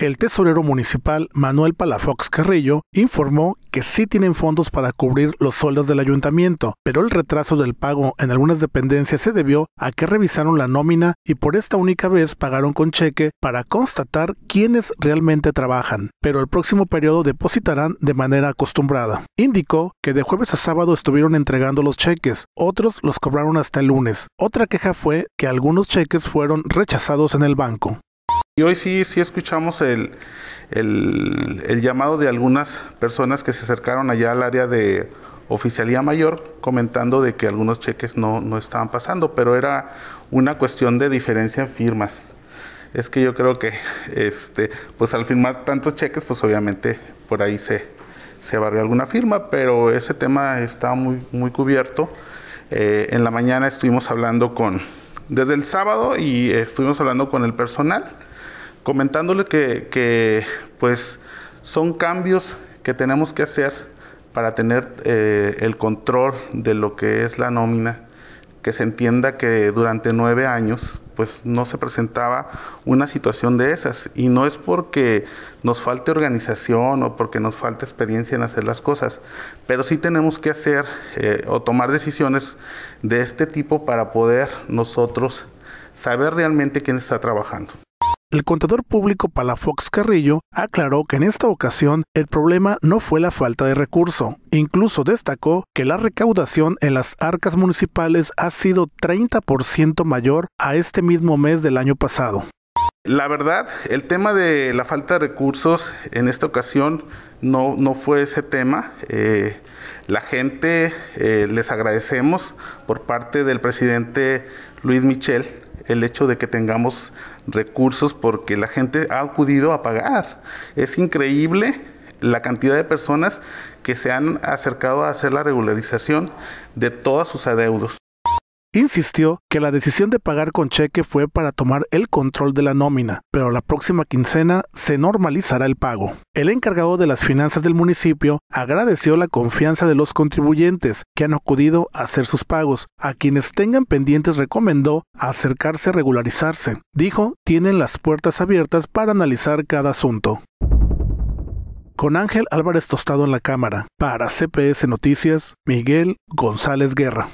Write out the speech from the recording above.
El tesorero municipal Manuel Palafox Carrillo informó que sí tienen fondos para cubrir los sueldos del ayuntamiento, pero el retraso del pago en algunas dependencias se debió a que revisaron la nómina y por esta única vez pagaron con cheque para constatar quiénes realmente trabajan, pero el próximo periodo depositarán de manera acostumbrada. Indicó que de jueves a sábado estuvieron entregando los cheques, otros los cobraron hasta el lunes. Otra queja fue que algunos cheques fueron rechazados en el banco. Y hoy sí, sí escuchamos el, llamado de algunas personas que se acercaron allá al área de oficialía mayor comentando de que algunos cheques no, estaban pasando, pero era una cuestión de diferencia en firmas. Es que yo creo que este, pues al firmar tantos cheques, pues obviamente por ahí se, se barrió alguna firma, pero ese tema está muy, muy cubierto. Eh, en la mañana estuvimos hablando con, desde el sábado y estuvimos hablando con el personal comentándole que, pues son cambios que tenemos que hacer para tener eh, el control de lo que es la nómina, que se entienda que durante nueve años pues no se presentaba una situación de esas y no es porque nos falte organización o porque nos falte experiencia en hacer las cosas, pero sí tenemos que hacer eh, o tomar decisiones de este tipo para poder nosotros saber realmente quién está trabajando. El contador público Palafox Carrillo aclaró que en esta ocasión el problema no fue la falta de recurso. Incluso destacó que la recaudación en las arcas municipales ha sido 30% mayor a este mismo mes del año pasado. La verdad, el tema de la falta de recursos en esta ocasión no, no fue ese tema. Eh, la gente eh, les agradecemos por parte del presidente Luis Michel el hecho de que tengamos recursos porque la gente ha acudido a pagar. Es increíble la cantidad de personas que se han acercado a hacer la regularización de todos sus adeudos. Insistió que la decisión de pagar con cheque fue para tomar el control de la nómina, pero la próxima quincena se normalizará el pago. El encargado de las finanzas del municipio agradeció la confianza de los contribuyentes que han acudido a hacer sus pagos. A quienes tengan pendientes recomendó acercarse a regularizarse. Dijo, tienen las puertas abiertas para analizar cada asunto con Ángel Álvarez Tostado en la Cámara. Para CPS Noticias, Miguel González Guerra.